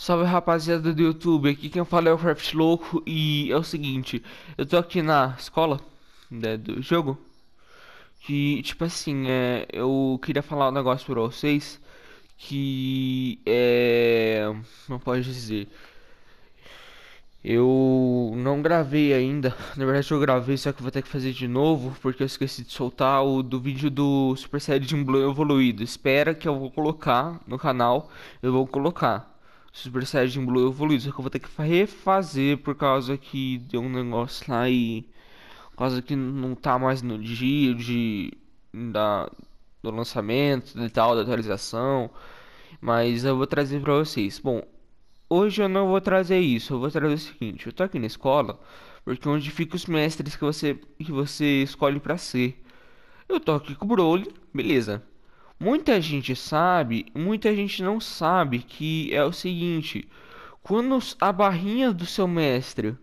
Salve rapaziada do YouTube, aqui quem fala é o Craft Louco e é o seguinte, eu tô aqui na escola né, do jogo que tipo assim, é, eu queria falar um negócio pra vocês que é. Não pode dizer. Eu não gravei ainda. Na verdade, eu gravei, só que vou ter que fazer de novo. Porque eu esqueci de soltar o do vídeo do Super Saiyajin Blue evoluído. Espera que eu vou colocar no canal. Eu vou colocar. Super Saiyajin Blue evoluído. Só que eu vou ter que refazer por causa que deu um negócio lá e. Por causa que não tá mais no dia de. Da, do lançamento e tal, da atualização. Mas eu vou trazer pra vocês. Bom, hoje eu não vou trazer isso. Eu vou trazer o seguinte: eu tô aqui na escola. Porque é onde fica os mestres que você, que você escolhe para ser. Eu tô aqui com o Broly, beleza. Muita gente sabe, muita gente não sabe que é o seguinte: quando a barrinha do seu mestre,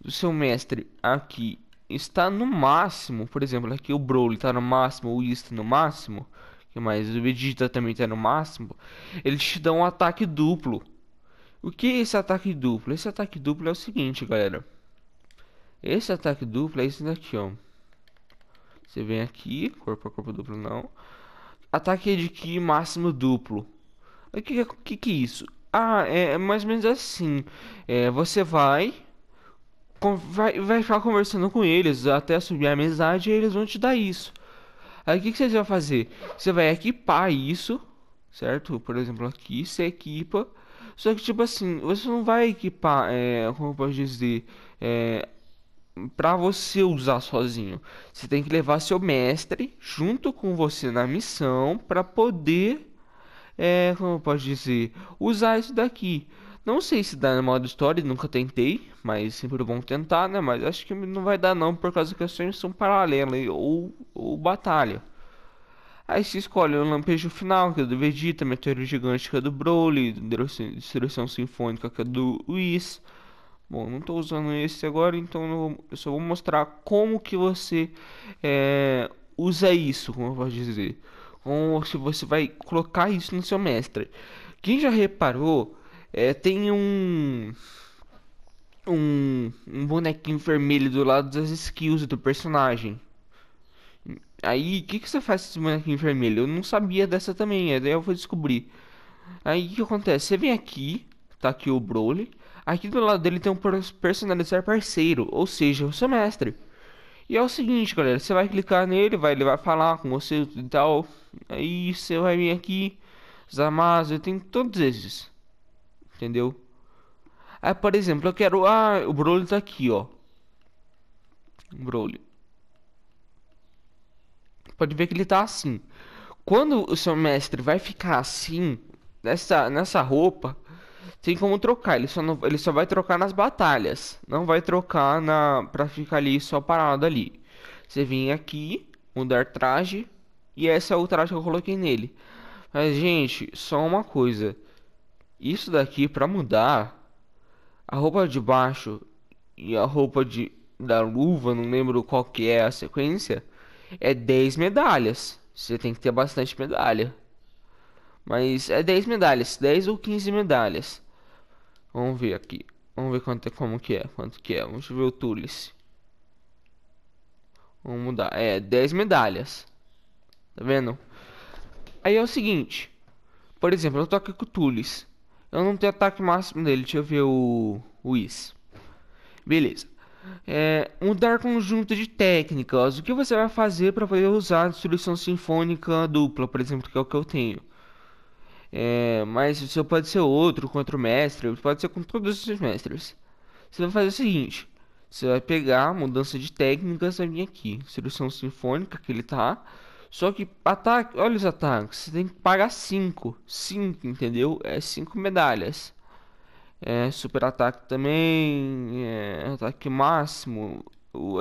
do seu mestre aqui está no máximo, por exemplo, aqui o Broly está no máximo, o Ista no máximo, que mais o Vegeta também está no máximo, eles te dão um ataque duplo. O que é esse ataque duplo? Esse ataque duplo é o seguinte, galera. Esse ataque duplo é esse daqui, ó. Você vem aqui, corpo a corpo duplo não. Ataque de Ki máximo duplo. O que, que, é, que é isso? Ah, é, é mais ou menos assim. É, você vai, com, vai, vai ficar conversando com eles até subir a amizade e eles vão te dar isso. Aí o que, que vocês vão fazer? Você vai equipar isso, certo? Por exemplo, aqui você equipa. Só que, tipo assim, você não vai equipar, é, como eu posso dizer, é, para você usar sozinho. Você tem que levar seu mestre junto com você na missão para poder, é, como eu posso dizer, usar isso daqui. Não sei se dá no modo história, nunca tentei, mas sempre bom tentar, né? Mas acho que não vai dar não, por causa que as questões são paralelas ou, ou batalha. Aí se escolhe o Lampejo Final, que é do Vegeta, Meteoro Gigante, que é do Broly, Destruição Sinfônica, que é do Whis, Bom, eu não estou usando esse agora, então eu só vou mostrar como que você é, usa isso, como eu posso dizer. Como se você vai colocar isso no seu mestre. Quem já reparou, é, tem um, um, um bonequinho vermelho do lado das skills do personagem. Aí, o que, que você faz com esse bonequinho vermelho? Eu não sabia dessa também, daí eu vou descobrir. Aí, o que acontece? Você vem aqui, tá aqui o Broly. Aqui do lado dele tem um personalizar parceiro, ou seja, o seu mestre. E é o seguinte, galera, você vai clicar nele, vai, ele vai falar com você e tal. Aí você vai vir aqui, Zamazo, tem todos esses. Entendeu? Aí, por exemplo, eu quero... Ah, o Broly tá aqui, ó. Broly. Pode ver que ele tá assim. Quando o seu mestre vai ficar assim, nessa, nessa roupa, tem como trocar. Ele só, não, ele só vai trocar nas batalhas. Não vai trocar na pra ficar ali só parado ali. Você vem aqui, mudar traje. E essa é o traje que eu coloquei nele. Mas, gente, só uma coisa. Isso daqui pra mudar. A roupa de baixo e a roupa de, da luva, não lembro qual que é a sequência. É 10 medalhas. Você tem que ter bastante medalha. Mas é 10 medalhas, 10 ou 15 medalhas. Vamos ver aqui. Vamos ver quanto, é como que é, quanto que é. Vamos ver o Tulis. Vamos mudar. É, 10 medalhas. Tá vendo? Aí é o seguinte. Por exemplo, eu tô aqui com o Tulis. Eu não tenho ataque máximo dele. Deixa eu ver o, o Is. Beleza. É, mudar conjunto de técnicas. O que você vai fazer para poder usar a destruição sinfônica dupla, por exemplo, que é o que eu tenho. É, mas o seu pode ser outro contra o mestre, pode ser com todos os mestres. Você vai fazer o seguinte: você vai pegar mudança de técnicas, vai aqui, solução sinfônica que ele tá. Só que ataque, olha os ataques, você tem que pagar 5, 5, entendeu? É 5 medalhas. É, super ataque também, é, ataque máximo,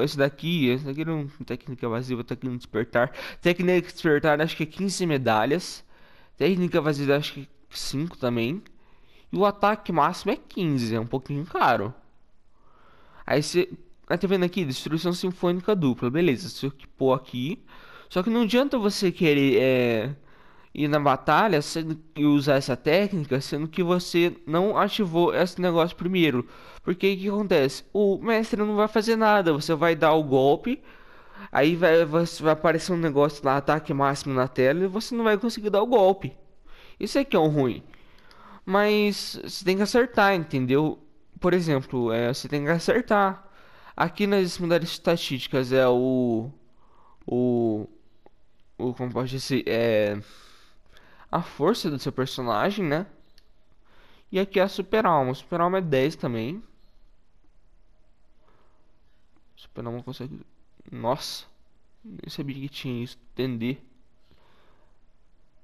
esse daqui, esse daqui não, técnica evasiva, técnica despertar. Técnica despertar, acho que é 15 medalhas. Técnica vai acho que 5 também. E o ataque máximo é 15, é um pouquinho caro. Aí você. Aí tá vendo aqui? Destruição sinfônica dupla, beleza. Se equipou aqui. Só que não adianta você querer é, ir na batalha sendo, que usar essa técnica, sendo que você não ativou esse negócio primeiro. Porque o que acontece? O mestre não vai fazer nada, você vai dar o golpe Aí vai, vai, vai aparecer um negócio lá, ataque máximo na tela, e você não vai conseguir dar o golpe. Isso é que é um ruim. Mas você tem que acertar, entendeu? Por exemplo, é, você tem que acertar. Aqui nas modalidades estatísticas é o. O. O. Como pode dizer? É. A força do seu personagem, né? E aqui é a Super Alma. Super Alma é 10 também. Super Alma consegue nossa, nem sabia que tinha isso. Entender.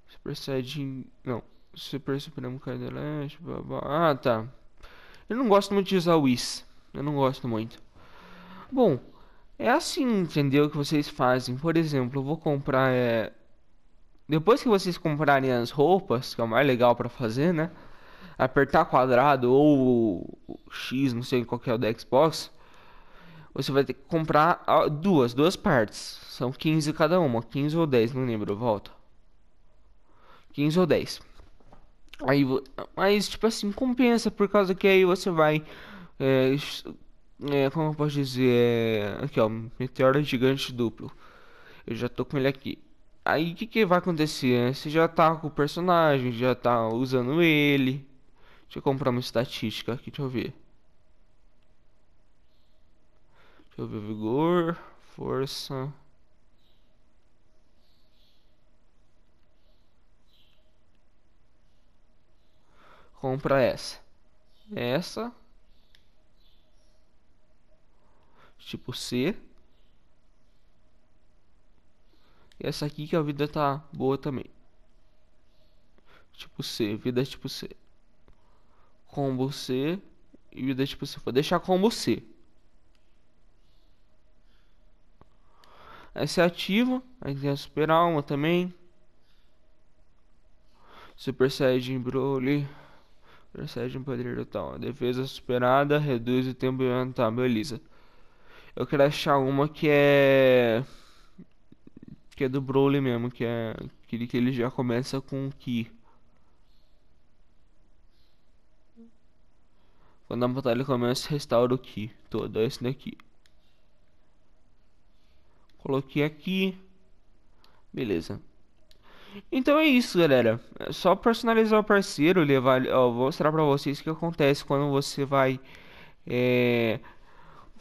Super Saiyajin. Não. Super Supremo Cardeleste. Ah, tá. Eu não gosto muito de usar o Is. Eu não gosto muito. Bom, é assim, entendeu? Que vocês fazem. Por exemplo, eu vou comprar. É... Depois que vocês comprarem as roupas, que é o mais legal para fazer, né? Apertar quadrado ou X, não sei qual que é o da Xbox você vai ter que comprar duas, duas partes. São 15 cada uma, 15 ou 10, não lembro, volta. 15 ou 10. Aí, mas, tipo assim, compensa, por causa que aí você vai. É, é, como eu posso dizer? É, aqui, ó, meteoro gigante duplo. Eu já tô com ele aqui. Aí o que, que vai acontecer? Né? Você já tá com o personagem, já tá usando ele. Deixa eu comprar uma estatística aqui, deixa eu ver. Deixa eu ver, vigor, força. Compra essa. Essa. Tipo C. E essa aqui que a vida tá boa também. Tipo C, vida é tipo C. Combo C e vida é tipo C. Vou deixar combo C. É essa ativa, aí tem a Super Alma também. Super Saiyajin Broly. Super Saiyajin Poder Total. Defesa superada, reduz o tempo mental, beleza. Eu quero achar uma que é... Que é do Broly mesmo, que é... aquele que ele já começa com o Ki. Quando a batalha começa, restaura o Ki. Todo esse daqui. Coloquei é aqui. Beleza. Então é isso, galera. É só personalizar o parceiro, levar, ó, vou mostrar para vocês o que acontece quando você vai é,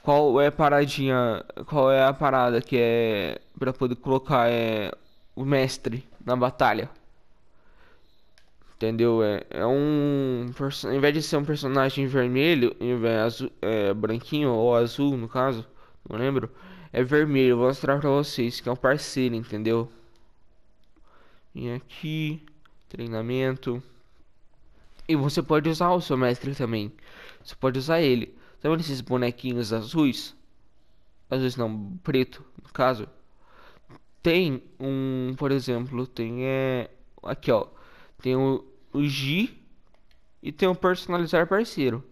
qual é a paradinha, qual é a parada que é para poder colocar é o mestre na batalha. Entendeu? É, é um. Em vez de ser um personagem vermelho, azul, é, branquinho ou azul, no caso, não lembro? É vermelho, vou mostrar pra vocês que é um parceiro, entendeu? Vem aqui, treinamento. E você pode usar o seu mestre também. Você pode usar ele. Tá vendo esses bonequinhos azuis? Azuis não, preto, no caso. Tem um, por exemplo, tem é... Aqui, ó. Tem o, o G e tem o personalizar parceiro.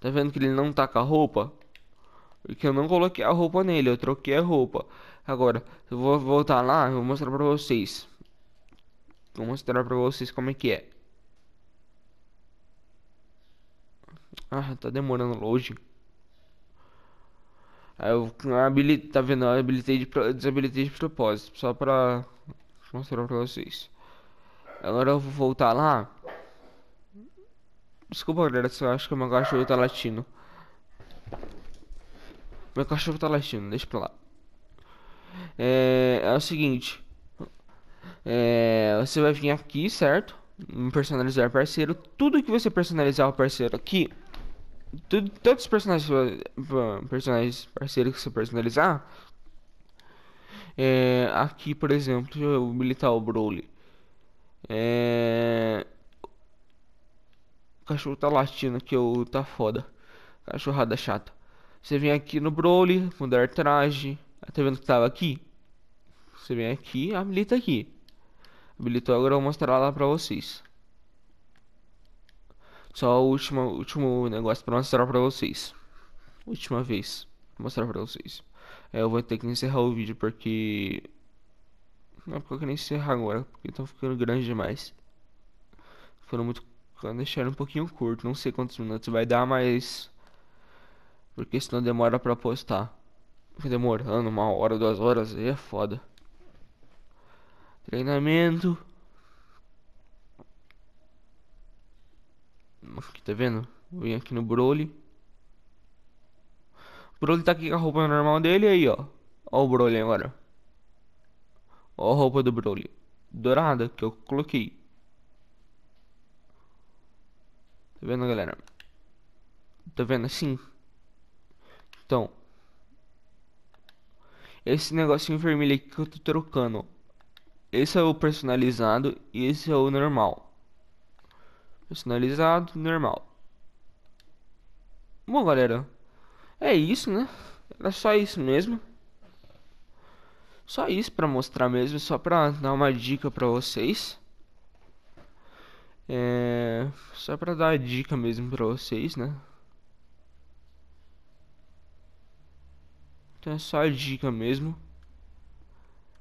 Tá vendo que ele não tá com a roupa? que eu não coloquei a roupa nele, eu troquei a roupa. Agora, eu vou voltar lá, eu vou mostrar pra vocês. Vou mostrar pra vocês como é que é. Ah, tá demorando loading. Aí eu habilitei, tá vendo? Eu habilitei de, desabilitei de propósito, só pra mostrar pra vocês. Agora eu vou voltar lá. Desculpa, galera, se eu acho que o meu cachorro tá latindo. Meu cachorro tá latindo, deixa pra lá. É, é o seguinte. É, você vai vir aqui, certo? personalizar parceiro. Tudo que você personalizar o parceiro aqui. Tudo, todos os personagens, personagens parceiros que você personalizar. É, aqui, por exemplo, eu militar o Broly. É... O cachorro tá latindo que eu tá foda. Cachorrada chata. Você vem aqui no Brawler, mudar traje. Ah, tá vendo que tava aqui? Você vem aqui, habilita aqui. Habilitou, agora eu vou mostrar lá pra vocês. Só o último, último negócio pra mostrar pra vocês. Última vez. Vou mostrar pra vocês. É, eu vou ter que encerrar o vídeo porque... Não, porque eu quero encerrar agora. Porque estão ficando grande demais. Ficando muito... Deixaram um pouquinho curto. Não sei quantos minutos vai dar, mas... Porque senão demora pra postar. Fica demorando uma hora, duas horas, aí é foda. Treinamento. Aqui, tá vendo? Vim aqui no Broly. Broly tá aqui com a roupa normal dele aí, ó. Ó o Broly agora. Ó a roupa do Broly. Dourada que eu coloquei. Tá vendo, galera? Tá vendo assim? Então, esse negocinho vermelho aqui que eu tô trocando. Esse é o personalizado e esse é o normal. Personalizado, normal. Bom, galera, é isso, né? Era só isso mesmo. Só isso para mostrar mesmo, só para dar uma dica para vocês. É, só para dar a dica mesmo para vocês, né? Então é só a dica mesmo.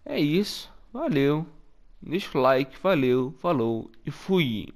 É isso. Valeu. Deixa o like. Valeu. Falou. E fui.